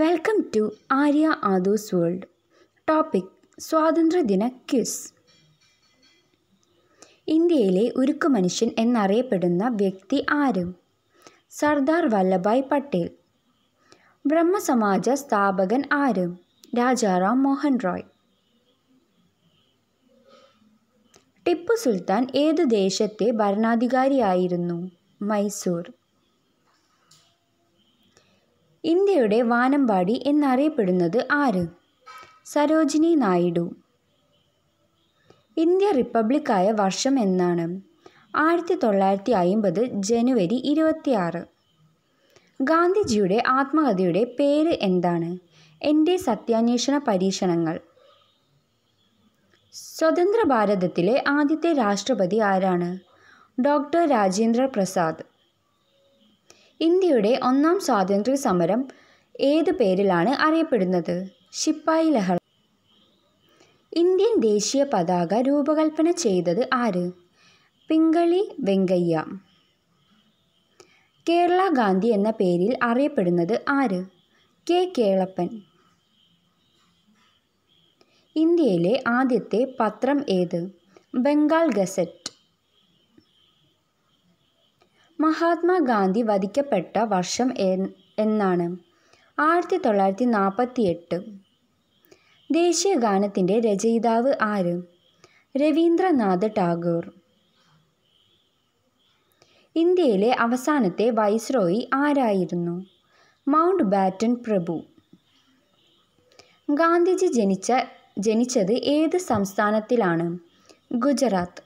welcome to Arya ആദോസ് world topic സ്വാതന്ത്ര്യദിന quiz ഇന്ത്യയിലെ ഉരുക്കു മനുഷ്യൻ എന്നറിയപ്പെടുന്ന വ്യക്തി ആര് സർദാർ വല്ലഭായ് പട്ടേൽ ബ്രഹ്മസമാജ സ്ഥാപകൻ ആര് രാജാറാം മോഹൻ റോയ് ടിപ്പു സുൽത്താൻ ഏതു ദേശത്തെ ഭരണാധികാരിയായിരുന്നു മൈസൂർ ഇന്ത്യയുടെ വാനമ്പാടി എന്നറിയപ്പെടുന്നത് ആര് സരോജിനി നായിഡു ഇന്ത്യ റിപ്പബ്ലിക്കായ വർഷം എന്നാണ് ആയിരത്തി തൊള്ളായിരത്തി അയിമ്പത് ജനുവരി ഇരുപത്തിയാറ് ഗാന്ധിജിയുടെ ആത്മകഥയുടെ പേര് എന്താണ് എൻ്റെ സത്യാന്വേഷണ പരീക്ഷണങ്ങൾ സ്വതന്ത്ര ഭാരതത്തിലെ ആദ്യത്തെ രാഷ്ട്രപതി ആരാണ് ഡോക്ടർ രാജേന്ദ്ര പ്രസാദ് ഇന്ത്യയുടെ ഒന്നാം സ്വാതന്ത്ര്യ സമരം ഏത് പേരിലാണ് അറിയപ്പെടുന്നത് ശിപ്പായി ലഹള ഇന്ത്യൻ ദേശീയ പതാക രൂപകൽപ്പന ചെയ്തത് ആര് പിങ്കളി വെങ്കയ്യ കേരള ഗാന്ധി എന്ന പേരിൽ അറിയപ്പെടുന്നത് ആര് കെ കേളപ്പൻ ഇന്ത്യയിലെ ആദ്യത്തെ പത്രം ഏത് ബംഗാൾ ഗസറ്റ് മഹാത്മാഗാന്ധി വധിക്കപ്പെട്ട വർഷം എന്നാണ് ആയിരത്തി തൊള്ളായിരത്തി എട്ട് ദേശീയ ഗാനത്തിൻ്റെ രചയിതാവ് ആര് രവീന്ദ്രനാഥ് ടാഗോർ ഇന്ത്യയിലെ അവസാനത്തെ വൈസ്രോയി ആരായിരുന്നു മൗണ്ട് ബാറ്റൺ പ്രഭു ഗാന്ധിജി ജനിച്ച ജനിച്ചത് ഏത് സംസ്ഥാനത്തിലാണ് ഗുജറാത്ത്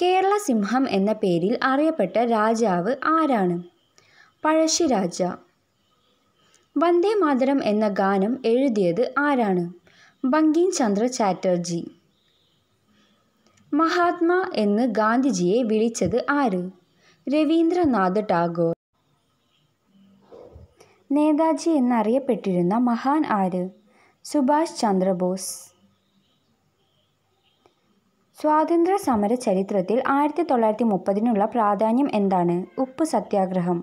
കേരള സിംഹം എന്ന പേരിൽ അറിയപ്പെട്ട രാജാവ് ആരാണ് പഴശ്ശിരാജ വന്ദേ മാതരം എന്ന ഗാനം എഴുതിയത് ആരാണ് ബങ്കിം ചന്ദ്ര ചാറ്റർജി മഹാത്മാ എന്ന് ഗാന്ധിജിയെ വിളിച്ചത് ആര് രവീന്ദ്രനാഥ് ടാഗോർ നേതാജി എന്നറിയപ്പെട്ടിരുന്ന മഹാൻ ആര് സുഭാഷ് ചന്ദ്രബോസ് സ്വാതന്ത്ര്യ സമര ചരിത്രത്തിൽ ആയിരത്തി തൊള്ളായിരത്തി മുപ്പതിനുള്ള പ്രാധാന്യം എന്താണ് ഉപ്പ് സത്യാഗ്രഹം